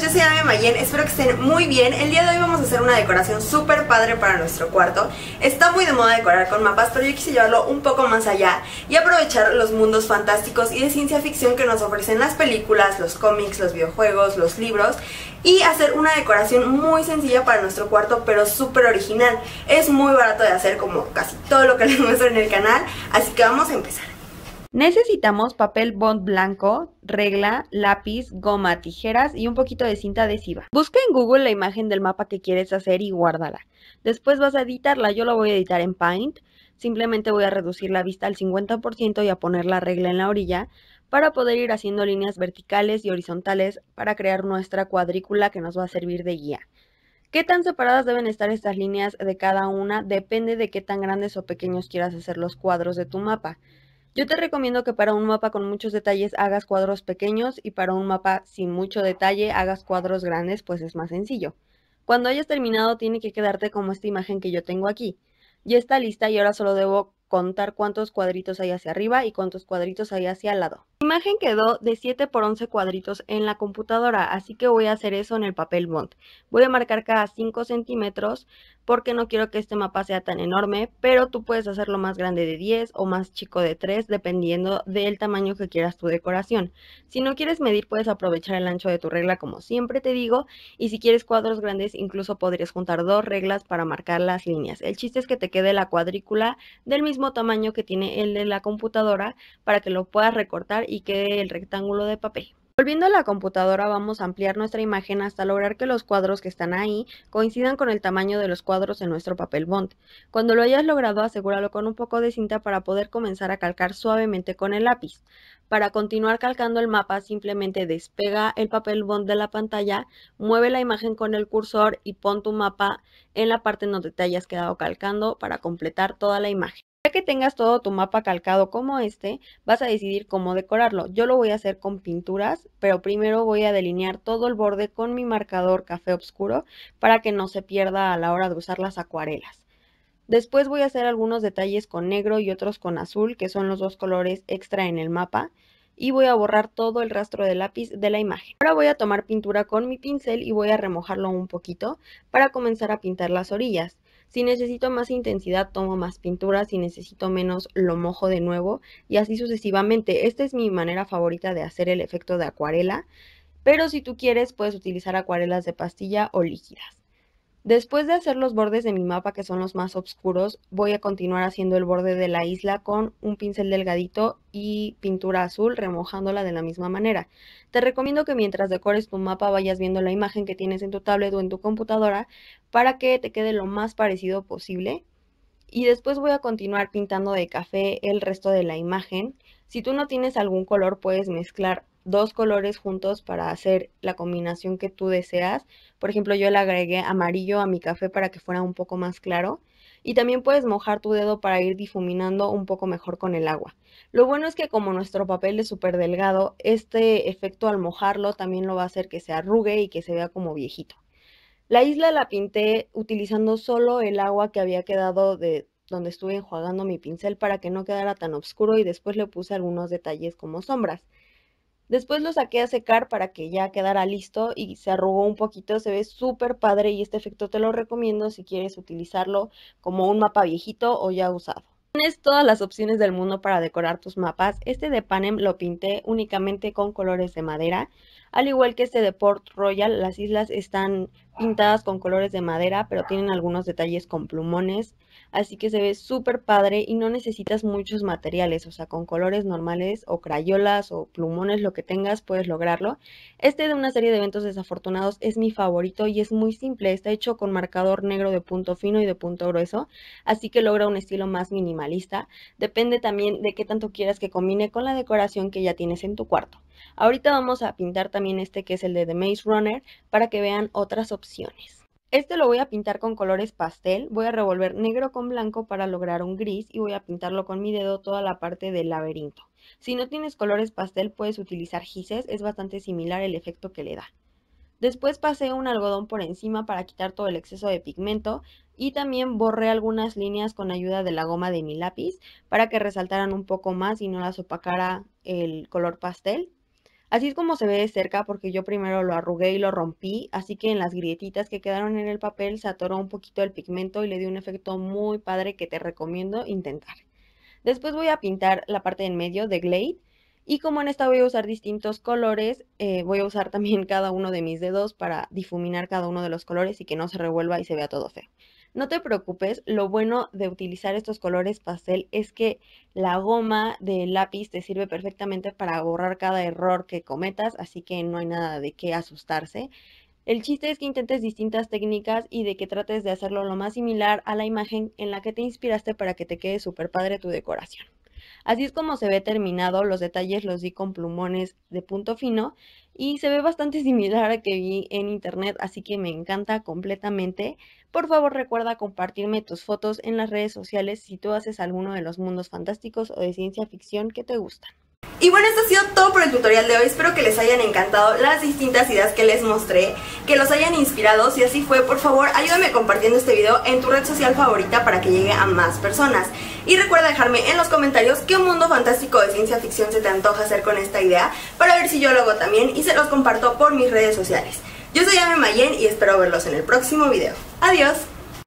yo soy Ami Mayen, espero que estén muy bien El día de hoy vamos a hacer una decoración súper padre para nuestro cuarto Está muy de moda decorar con mapas, pero yo quise llevarlo un poco más allá Y aprovechar los mundos fantásticos y de ciencia ficción que nos ofrecen las películas, los cómics, los videojuegos, los libros Y hacer una decoración muy sencilla para nuestro cuarto, pero súper original Es muy barato de hacer como casi todo lo que les muestro en el canal Así que vamos a empezar Necesitamos papel bond blanco, regla, lápiz, goma, tijeras y un poquito de cinta adhesiva. Busca en Google la imagen del mapa que quieres hacer y guárdala. Después vas a editarla, yo la voy a editar en Paint. Simplemente voy a reducir la vista al 50% y a poner la regla en la orilla para poder ir haciendo líneas verticales y horizontales para crear nuestra cuadrícula que nos va a servir de guía. ¿Qué tan separadas deben estar estas líneas de cada una? Depende de qué tan grandes o pequeños quieras hacer los cuadros de tu mapa. Yo te recomiendo que para un mapa con muchos detalles hagas cuadros pequeños y para un mapa sin mucho detalle hagas cuadros grandes, pues es más sencillo. Cuando hayas terminado tiene que quedarte como esta imagen que yo tengo aquí. Ya está lista y ahora solo debo contar cuántos cuadritos hay hacia arriba y cuántos cuadritos hay hacia el lado. La imagen quedó de 7 por 11 cuadritos en la computadora, así que voy a hacer eso en el papel bond. Voy a marcar cada 5 centímetros porque no quiero que este mapa sea tan enorme, pero tú puedes hacerlo más grande de 10 o más chico de 3, dependiendo del tamaño que quieras tu decoración. Si no quieres medir, puedes aprovechar el ancho de tu regla como siempre te digo, y si quieres cuadros grandes, incluso podrías juntar dos reglas para marcar las líneas. El chiste es que te quede la cuadrícula del mismo tamaño que tiene el de la computadora para que lo puedas recortar y quede el rectángulo de papel. Volviendo a la computadora vamos a ampliar nuestra imagen hasta lograr que los cuadros que están ahí coincidan con el tamaño de los cuadros en nuestro papel bond. Cuando lo hayas logrado asegúralo con un poco de cinta para poder comenzar a calcar suavemente con el lápiz. Para continuar calcando el mapa simplemente despega el papel bond de la pantalla, mueve la imagen con el cursor y pon tu mapa en la parte en donde te hayas quedado calcando para completar toda la imagen que tengas todo tu mapa calcado como este, vas a decidir cómo decorarlo. Yo lo voy a hacer con pinturas, pero primero voy a delinear todo el borde con mi marcador café oscuro para que no se pierda a la hora de usar las acuarelas. Después voy a hacer algunos detalles con negro y otros con azul, que son los dos colores extra en el mapa y voy a borrar todo el rastro de lápiz de la imagen. Ahora voy a tomar pintura con mi pincel y voy a remojarlo un poquito para comenzar a pintar las orillas. Si necesito más intensidad, tomo más pintura, si necesito menos, lo mojo de nuevo y así sucesivamente. Esta es mi manera favorita de hacer el efecto de acuarela, pero si tú quieres puedes utilizar acuarelas de pastilla o líquidas. Después de hacer los bordes de mi mapa, que son los más oscuros, voy a continuar haciendo el borde de la isla con un pincel delgadito y pintura azul, remojándola de la misma manera. Te recomiendo que mientras decores tu mapa vayas viendo la imagen que tienes en tu tablet o en tu computadora para que te quede lo más parecido posible. Y después voy a continuar pintando de café el resto de la imagen. Si tú no tienes algún color, puedes mezclar dos colores juntos para hacer la combinación que tú deseas. Por ejemplo, yo le agregué amarillo a mi café para que fuera un poco más claro. Y también puedes mojar tu dedo para ir difuminando un poco mejor con el agua. Lo bueno es que como nuestro papel es súper delgado, este efecto al mojarlo también lo va a hacer que se arrugue y que se vea como viejito. La isla la pinté utilizando solo el agua que había quedado de donde estuve enjuagando mi pincel para que no quedara tan oscuro y después le puse algunos detalles como sombras. Después lo saqué a secar para que ya quedara listo y se arrugó un poquito, se ve súper padre y este efecto te lo recomiendo si quieres utilizarlo como un mapa viejito o ya usado. Tienes todas las opciones del mundo para decorar tus mapas. Este de Panem lo pinté únicamente con colores de madera. Al igual que este de Port Royal, las islas están pintadas con colores de madera, pero tienen algunos detalles con plumones, así que se ve súper padre y no necesitas muchos materiales, o sea, con colores normales o crayolas o plumones, lo que tengas, puedes lograrlo. Este de una serie de eventos desafortunados es mi favorito y es muy simple, está hecho con marcador negro de punto fino y de punto grueso, así que logra un estilo más minimalista. Depende también de qué tanto quieras que combine con la decoración que ya tienes en tu cuarto. Ahorita vamos a pintar también este que es el de The Maze Runner para que vean otras opciones. Este lo voy a pintar con colores pastel, voy a revolver negro con blanco para lograr un gris y voy a pintarlo con mi dedo toda la parte del laberinto. Si no tienes colores pastel puedes utilizar gises, es bastante similar el efecto que le da. Después pasé un algodón por encima para quitar todo el exceso de pigmento y también borré algunas líneas con ayuda de la goma de mi lápiz para que resaltaran un poco más y no las opacara el color pastel. Así es como se ve de cerca porque yo primero lo arrugué y lo rompí, así que en las grietitas que quedaron en el papel se atoró un poquito el pigmento y le dio un efecto muy padre que te recomiendo intentar. Después voy a pintar la parte en medio de Glade y como en esta voy a usar distintos colores, eh, voy a usar también cada uno de mis dedos para difuminar cada uno de los colores y que no se revuelva y se vea todo feo. No te preocupes, lo bueno de utilizar estos colores pastel es que la goma del lápiz te sirve perfectamente para borrar cada error que cometas, así que no hay nada de qué asustarse. El chiste es que intentes distintas técnicas y de que trates de hacerlo lo más similar a la imagen en la que te inspiraste para que te quede súper padre tu decoración. Así es como se ve terminado, los detalles los di con plumones de punto fino y se ve bastante similar a que vi en internet, así que me encanta completamente. Por favor recuerda compartirme tus fotos en las redes sociales si tú haces alguno de los mundos fantásticos o de ciencia ficción que te gustan. Y bueno, esto ha sido todo por el tutorial de hoy, espero que les hayan encantado las distintas ideas que les mostré, que los hayan inspirado, si así fue, por favor ayúdame compartiendo este video en tu red social favorita para que llegue a más personas. Y recuerda dejarme en los comentarios qué mundo fantástico de ciencia ficción se te antoja hacer con esta idea, para ver si yo lo hago también y se los comparto por mis redes sociales. Yo soy Ame Mayen y espero verlos en el próximo video. ¡Adiós!